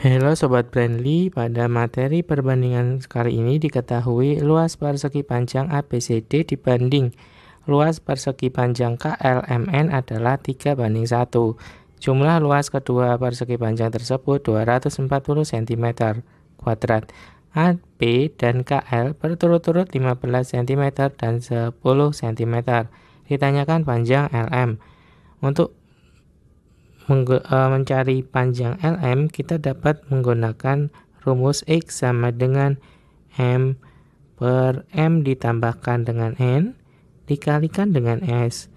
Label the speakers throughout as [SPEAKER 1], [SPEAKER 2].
[SPEAKER 1] Halo Sobat Brandly, pada materi perbandingan kali ini diketahui luas persegi panjang ABCD dibanding luas persegi panjang KLMN adalah 3 banding 1. Jumlah luas kedua persegi panjang tersebut 240 cm kuadrat. AB dan KL berturut-turut 15 cm dan 10 cm. Ditanyakan panjang LM. Untuk E, mencari panjang LM, kita dapat menggunakan rumus X sama dengan M per M ditambahkan dengan N dikalikan dengan S.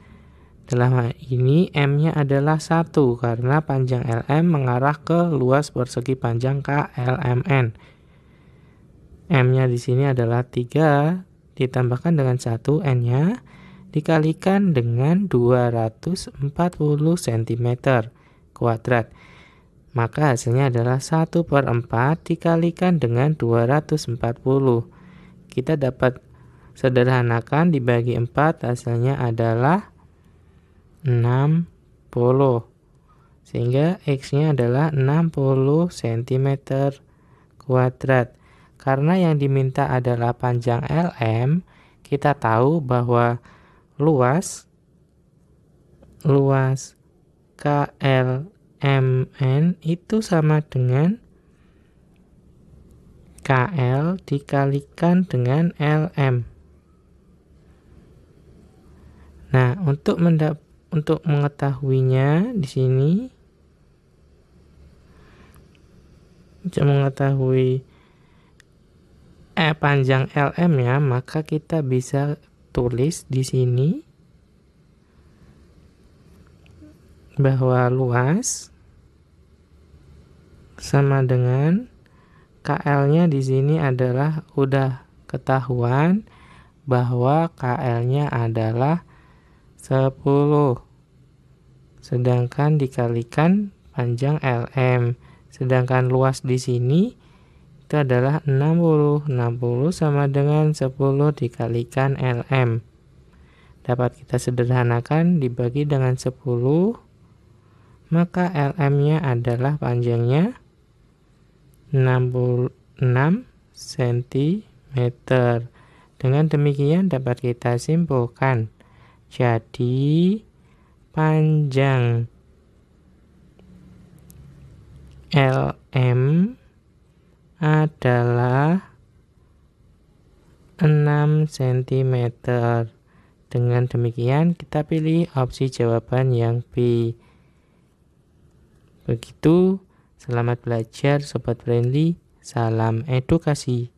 [SPEAKER 1] Dalam hal ini M-nya adalah 1 karena panjang LM mengarah ke luas persegi panjang KLMN. M-nya di sini adalah 3 ditambahkan dengan 1 N-nya dikalikan dengan 240 cm kuadrat. Maka hasilnya adalah 1 per 4 dikalikan dengan 240. Kita dapat sederhanakan dibagi 4 hasilnya adalah 60. Sehingga X-nya adalah 60 cm kuadrat. Karena yang diminta adalah panjang LM, kita tahu bahwa luas luas KL MN itu sama dengan KL dikalikan dengan LM. Nah, untuk mendap untuk mengetahuinya di sini untuk mengetahui eh, panjang LM ya, maka kita bisa tulis di sini bahwa luas sama dengan KL-nya di sini adalah udah ketahuan bahwa KL-nya adalah 10. Sedangkan dikalikan panjang LM. Sedangkan luas di sini itu adalah 60. 60 sama dengan 10 dikalikan LM. Dapat kita sederhanakan dibagi dengan 10, maka LM-nya adalah panjangnya 66 cm. Dengan demikian dapat kita simpulkan. Jadi panjang LM adalah 6 cm. Dengan demikian kita pilih opsi jawaban yang B. Begitu Selamat belajar, sobat friendly. Salam edukasi.